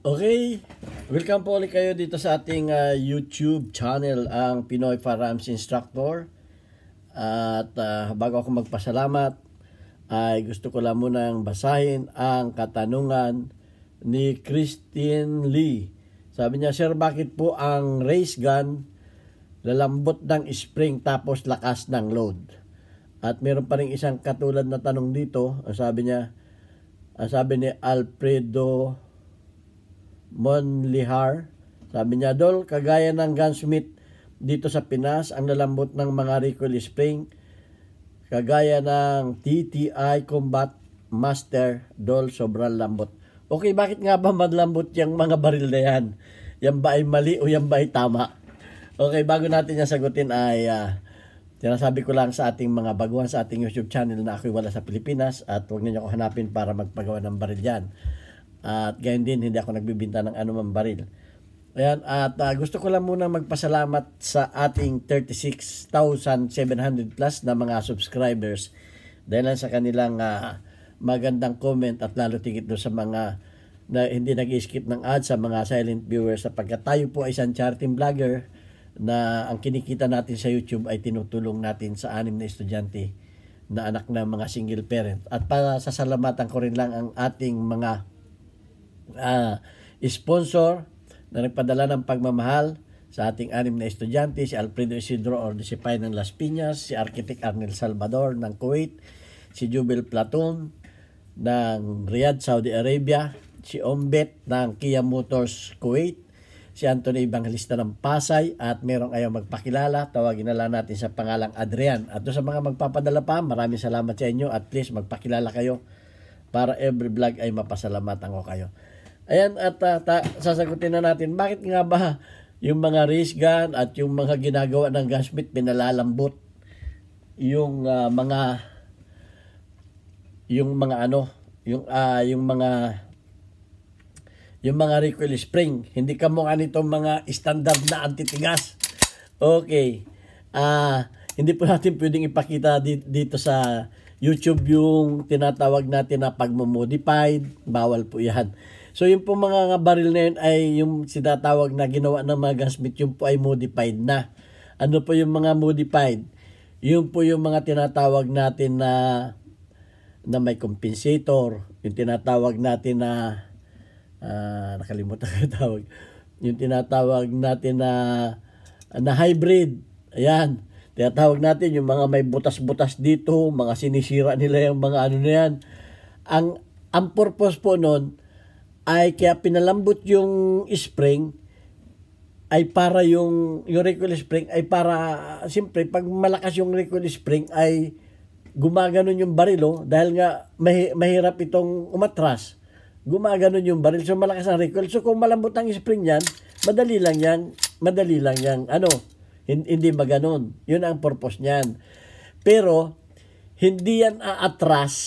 Okay, welcome po ulit kayo dito sa ating uh, YouTube channel ang Pinoy Firearms Instructor at uh, bago ako magpasalamat ay gusto ko lang munang basahin ang katanungan ni Christine Lee sabi niya sir bakit po ang race gun lalambot ng spring tapos lakas ng load at meron pa rin isang katulad na tanong dito sabi niya sabi ni Alfredo Monlihar. Sabi niya, Dol, kagaya ng gunsmith dito sa Pinas, ang nalambot ng mga recoil spring, kagaya ng TTI Combat Master, Dol, sobrang lambot. Okay, bakit nga ba madlambot yung mga baril na yan? Yan ba ay mali o yan ba ay tama? Okay, bago natin yan sagutin ay uh, sinasabi ko lang sa ating mga baguhan sa ating YouTube channel na ako'y wala sa Pilipinas at huwag ninyo ako hanapin para magpagawa ng baril yan. At gayon din, hindi ako nagbibinta ng anumang baril. Ayan, at uh, gusto ko lang muna magpasalamat sa ating 36,700 plus na mga subscribers dahil sa kanilang uh, magandang comment at lalo tigit do sa mga na hindi nag-skip ng ads sa mga silent viewers sapagkat tayo po ay isang charting vlogger na ang kinikita natin sa YouTube ay tinutulong natin sa anim na estudyante na anak ng mga single parent. At para sa sasalamatan ko rin lang ang ating mga uh, sponsor na nagpadala ng pagmamahal sa ating anim na estudyante, si Alfredo Isidro Ordisipay ng Las Piñas, si Architect Arnel Salvador ng Kuwait, si Jubel Platon ng Riyadh, Saudi Arabia, si Ombet ng Kia Motors Kuwait, si Anthony Evangelista ng Pasay at merong ayaw magpakilala, tawagin na lang natin sa pangalang Adrian. At doon sa mga magpapadala pa, maraming salamat sa inyo at please magpakilala kayo para every vlog ay mapasalamatan ko kayo. Ayan, at uh, ta- sasagutin na natin, bakit nga ba yung mga race gun at yung mga ginagawa ng gasbit pinalalambot yung uh, mga yung mga ano, yung uh, yung mga yung mga recoil spring. Hindi ka mukha nitong mga standard na antitigas. Okay. Ah, uh, hindi po natin pwedeng ipakita dito sa YouTube yung tinatawag natin na pagmo-modified. Bawal po 'yan. So yung po mga baril na yun ay yung sinatawag na ginawa ng mga gunsmith, yung po ay modified na. Ano po yung mga modified? Yung po yung mga tinatawag natin na na may compensator, yung tinatawag natin na uh, nakalimutan ko yung tawag, yung tinatawag natin na na hybrid. Ayan. Tinatawag natin yung mga may butas-butas dito, mga sinisira nila yung mga ano na yan. Ang, ang purpose po nun, ay kaya pinalambot yung spring ay para yung yung recoil spring ay para siyempre pag malakas yung recoil spring ay gumaganon yung barilo oh, dahil nga mahi, mahirap itong umatras gumaganon yung baril so malakas ang recoil so kung malambot ang spring niyan madali lang yan madali lang yan ano hindi maganon yun ang purpose niyan pero hindi yan aatras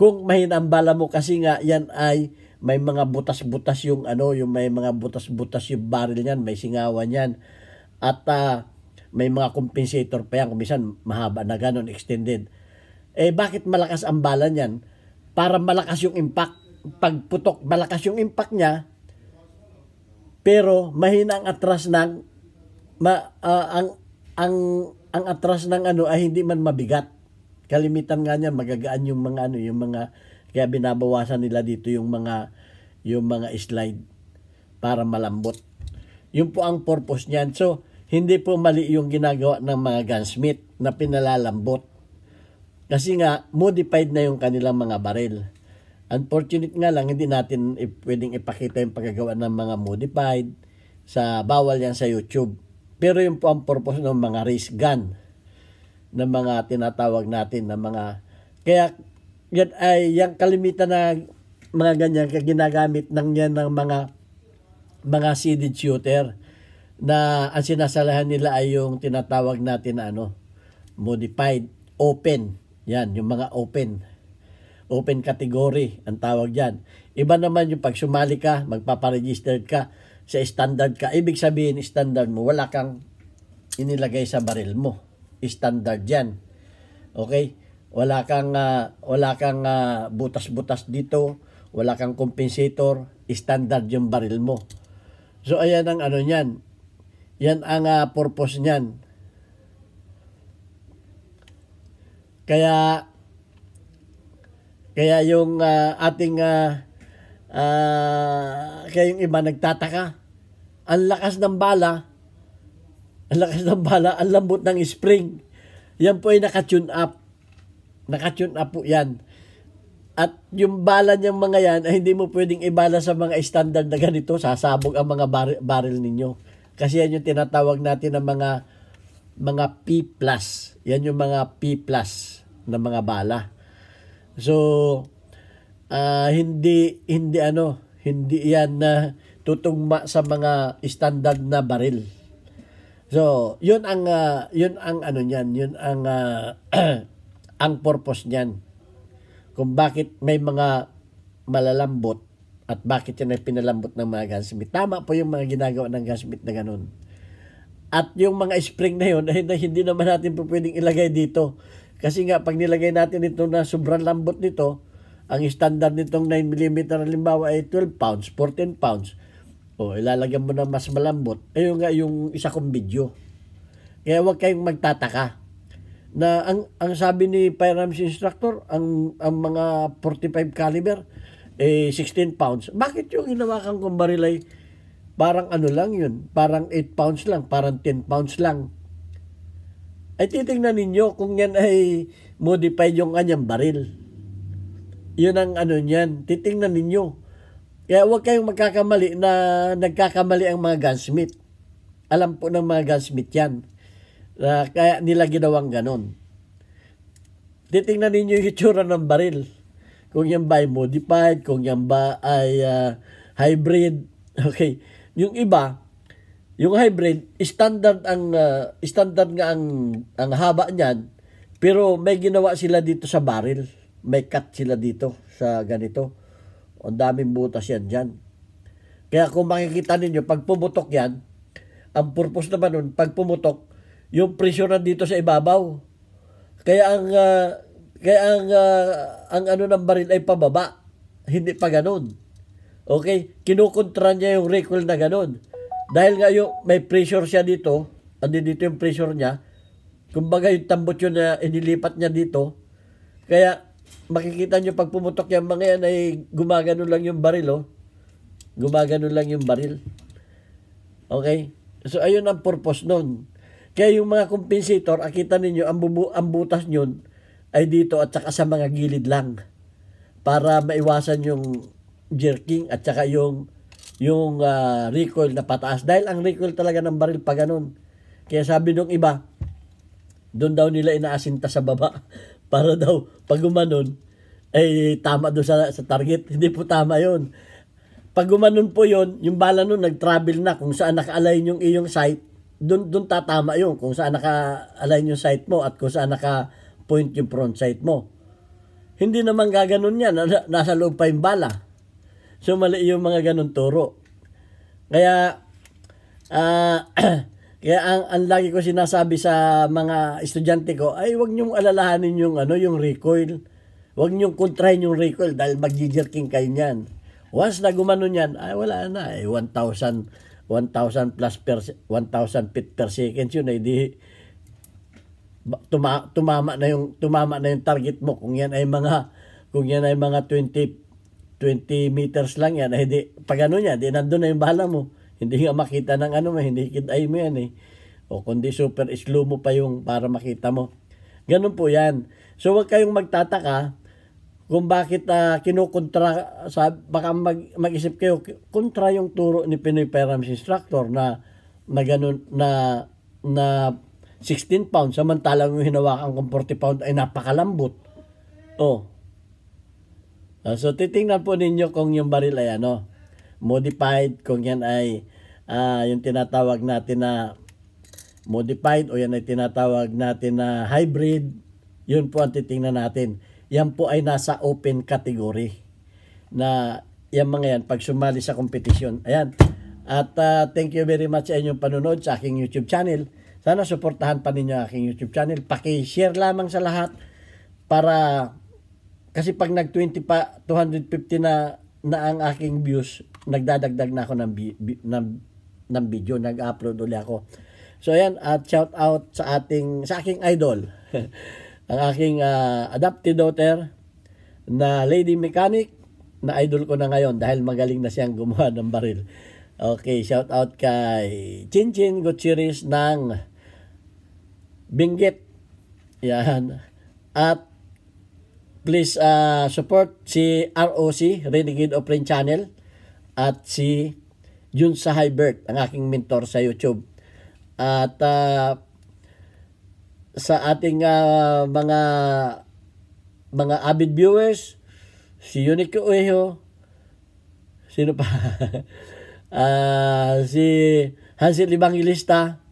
kung mahina bala mo kasi nga yan ay may mga butas-butas yung ano, yung may mga butas-butas yung barrel niyan, may singawan niyan. At uh, may mga compensator pa yan, kumisan mahaba na ganun, extended. Eh bakit malakas ang bala niyan? Para malakas yung impact. Pag putok, malakas yung impact niya, pero mahina ang atras ng ma, uh, ang ang ang atras ng ano ay hindi man mabigat. Kalimitan nga niya magagaan yung mga ano, yung mga kaya binabawasan nila dito yung mga yung mga slide para malambot. Yun po ang purpose niyan. So, hindi po mali yung ginagawa ng mga gunsmith na pinalalambot. Kasi nga, modified na yung kanilang mga barrel. Unfortunate nga lang, hindi natin pwedeng ipakita yung paggawa ng mga modified. sa Bawal yan sa YouTube. Pero yun po ang purpose ng mga race gun ng mga tinatawag natin na mga kaya yan ay yung kalimitan na mga ganyan ginagamit ng yan ng mga mga seeded shooter na ang sinasalahan nila ay yung tinatawag natin na ano modified open yan yung mga open open category ang tawag diyan iba naman yung pag sumali ka magpaparegister ka sa standard ka ibig sabihin standard mo wala kang inilagay sa baril mo standard yan okay wala kang uh, wala kang uh, butas-butas dito, wala kang compensator, standard yung baril mo. So ayan ang ano niyan. Yan ang uh, purpose niyan. Kaya kaya yung uh, ating uh, uh, kaya yung iba nagtataka. Ang lakas ng bala, ang lakas ng bala, ang lambot ng spring. Yan po ay naka-tune up Nakatune up po yan. At yung bala niyang mga yan ay hindi mo pwedeng ibala sa mga standard na ganito. Sasabog ang mga bar- barrel ninyo. Kasi yan yung tinatawag natin ng mga mga P+. Yan yung mga P+, na mga bala. So, uh, hindi, hindi ano, hindi yan na tutugma sa mga standard na baril. So, yun ang uh, yun ang ano niyan, yun ang uh, ang purpose niyan. Kung bakit may mga malalambot at bakit yan ay pinalambot ng mga gunsmith. Tama po yung mga ginagawa ng gunsmith na ganun. At yung mga spring na yun, ay na hindi naman natin po pwedeng ilagay dito. Kasi nga, pag nilagay natin ito na sobrang lambot nito, ang standard nitong 9mm halimbawa ay 12 pounds, 14 pounds. O, ilalagay mo na mas malambot. Ayun nga yung isa kong video. Kaya huwag kayong magtataka na ang ang sabi ni firearms instructor ang ang mga 45 caliber eh 16 pounds. Bakit yung hinawakan kong baril ay parang ano lang yun, parang 8 pounds lang, parang 10 pounds lang. Ay titingnan ninyo kung yan ay modified yung kanyang baril. Yun ang ano niyan, titingnan ninyo. Kaya huwag kayong magkakamali na nagkakamali ang mga gunsmith. Alam po ng mga gunsmith yan na ah, kaya nila ginawang ganun. Titingnan ninyo yung itsura ng baril. Kung yan ba ay modified, kung yan ba ay uh, hybrid. Okay. Yung iba, yung hybrid, standard ang uh, standard nga ang ang haba niyan, pero may ginawa sila dito sa baril. May cut sila dito sa ganito. Ang daming butas yan dyan. Kaya kung makikita ninyo, pag pumutok yan, ang purpose naman nun, pag pumutok, yung presyo na dito sa ibabaw. Kaya ang uh, kaya ang uh, ang ano ng baril ay pababa. Hindi pa ganoon. Okay, kinukontra niya yung recoil na ganoon. Dahil nga yung may pressure siya dito, andi dito yung pressure niya. Kumbaga yung tambot yun na inilipat niya dito. Kaya makikita nyo pag pumutok yung mga yan ay gumagano lang yung baril oh. Gumagano lang yung baril. Okay? So ayun ang purpose nun. Kaya yung mga compensator, akita ninyo, ang, bubu- ang butas nyo ay dito at saka sa mga gilid lang para maiwasan yung jerking at saka yung yung uh, recoil na pataas dahil ang recoil talaga ng baril pa ganun. Kaya sabi nung iba, doon daw nila inaasinta sa baba para daw pag gumanon ay eh, tama doon sa, sa target. Hindi po tama yon Pag gumanon po yon yung bala nun nag-travel na kung saan nakaalay yung iyong sight, doon doon tatama 'yung kung saan naka-align 'yung sight mo at kung saan naka-point 'yung front sight mo. Hindi naman gaganon 'yan, nasa loob pa 'yung bala. So mali 'yung mga ganun turo. Kaya uh, kaya ang, ang lagi ko sinasabi sa mga estudyante ko, ay wag niyo alalahanin 'yung ano, 'yung recoil. Wag niyo kontrahin 'yung recoil dahil magji-jerking kayo niyan. Once na gumano niyan, ay wala na, eh, Ay, 1,000 1,000 plus per 1,000 feet per second yun ay eh, di tuma, tumama na yung tumama na yung target mo kung yan ay mga kung yan ay mga 20 20 meters lang yan ay eh, di pag ano niya di nandoon na yung bala mo hindi nga makita ng ano hindi kitay mo yan eh o kundi super slow mo pa yung para makita mo ganun po yan so wag kayong magtataka kung bakit uh, kinukontra sa baka mag, mag-isip kayo kontra yung turo ni Pinoy Perams instructor na na ganun na na 16 pounds samantalang yung hinawakan kong 40 pound ay napakalambot. Oh. Ah, so titingnan po ninyo kung yung baril ay ano modified kung yan ay uh, yung tinatawag natin na modified o yan ay tinatawag natin na hybrid. Yun po ang titingnan natin yan po ay nasa open category na yan mga yan pag sumali sa kompetisyon. Ayan. At uh, thank you very much sa inyong panonood sa aking YouTube channel. Sana suportahan pa ninyo aking YouTube channel. Paki-share lamang sa lahat para kasi pag nag 20 pa 250 na na ang aking views, nagdadagdag na ako ng ng, ng video, nag-upload ulit ako. So ayan, at shout out sa ating sa aking idol. ang aking uh, adopted daughter na lady mechanic na idol ko na ngayon dahil magaling na siyang gumawa ng baril. Okay, shout out kay Chinchin Gutierrez ng Binggit. Yan. At please uh, support si ROC, Renegade of Rain Channel, at si Jun Sahay ang aking mentor sa YouTube. At uh, sa ating uh, mga mga avid viewers, si Unique Ueho, sino pa? uh, si Hansel Evangelista,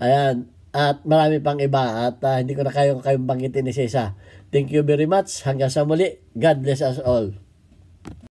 ayan, at marami pang iba at uh, hindi ko na kayo kayong banggitin ni isa Thank you very much. Hanggang sa muli. God bless us all.